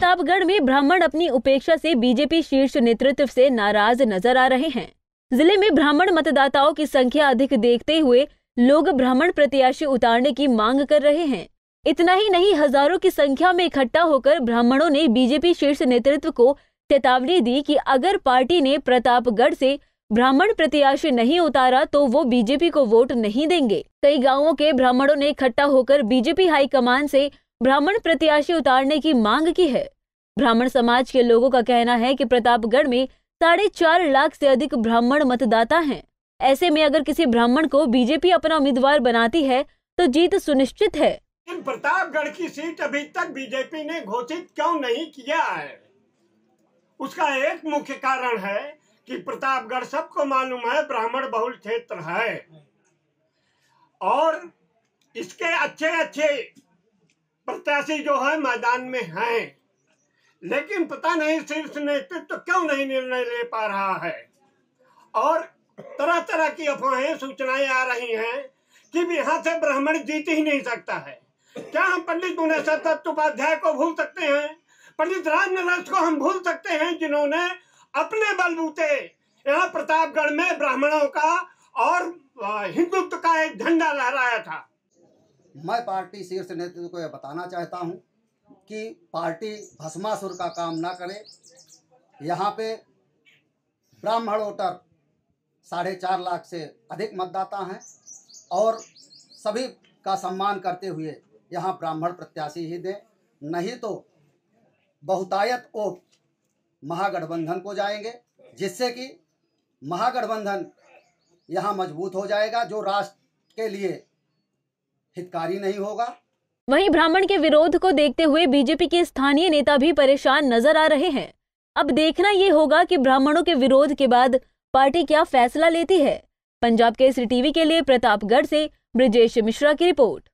प्रतापगढ़ में ब्राह्मण अपनी उपेक्षा से बीजेपी शीर्ष नेतृत्व से नाराज नजर आ रहे हैं जिले में ब्राह्मण मतदाताओं की संख्या अधिक देखते हुए लोग ब्राह्मण प्रत्याशी उतारने की मांग कर रहे हैं इतना ही नहीं हजारों की संख्या में इकट्ठा होकर ब्राह्मणों ने बीजेपी शीर्ष नेतृत्व को चेतावनी दी कि अगर पार्टी ने प्रतापगढ़ से ब्राह्मण प्रत्याशी नहीं उतारा तो वो बीजेपी को वोट नहीं देंगे कई गांवों के ब्राह्मणों ने इकट्ठा होकर बीजेपी हाईकमान से ब्राह्मण प्रत्याशी उतारने की मांग की है ब्राह्मण समाज के लोगों का कहना है कि प्रतापगढ़ में साढ़े चार लाख से अधिक ब्राह्मण मतदाता हैं ऐसे में अगर किसी ब्राह्मण को बीजेपी अपना उम्मीदवार बनाती है तो जीत सुनिश्चित है प्रतापगढ़ की सीट अभी तक बीजेपी ने घोषित क्यों नहीं किया है उसका एक मुख्य कारण है कि प्रतापगढ़ सबको मालूम है ब्राह्मण बहुल क्षेत्र है और इसके अच्छे अच्छे प्रत्याशी जो है मैदान में हैं लेकिन पता नहीं शीर्ष नेतृत्व तो क्यों नहीं निर्णय ले पा रहा है और तरह तरह की अफवाहें सूचनाएं आ रही हैं कि यहाँ से ब्राह्मण जीत ही नहीं सकता है क्या हम पंडित गुणेश्वर दत्त उपाध्याय को भूल सकते हैं पंडित रामनरस को हम भूल सकते हैं जिन्होंने अपने बलबूते यहाँ प्रतापगढ़ में ब्राह्मणों का और हिंदुत्व का एक झंडा लहराया था मैं पार्टी शीर्ष नेतृत्व को यह बताना चाहता हूँ कि पार्टी भस्मासुर का काम ना करे यहाँ पे ब्राह्मण वोटर साढ़े चार लाख से अधिक मतदाता हैं और सभी का सम्मान करते हुए यहाँ ब्राह्मण प्रत्याशी ही दें नहीं तो बहुतायत वोट महागठबंधन को जाएंगे जिससे कि महागठबंधन यहाँ मजबूत हो जाएगा जो राष्ट्र के लिए हितकारी नहीं होगा वहीं ब्राह्मण के विरोध को देखते हुए बीजेपी के स्थानीय नेता भी परेशान नजर आ रहे हैं अब देखना ये होगा कि ब्राह्मणों के विरोध के बाद पार्टी क्या फैसला लेती है पंजाब के सी टीवी के लिए प्रतापगढ़ से ब्रजेश मिश्रा की रिपोर्ट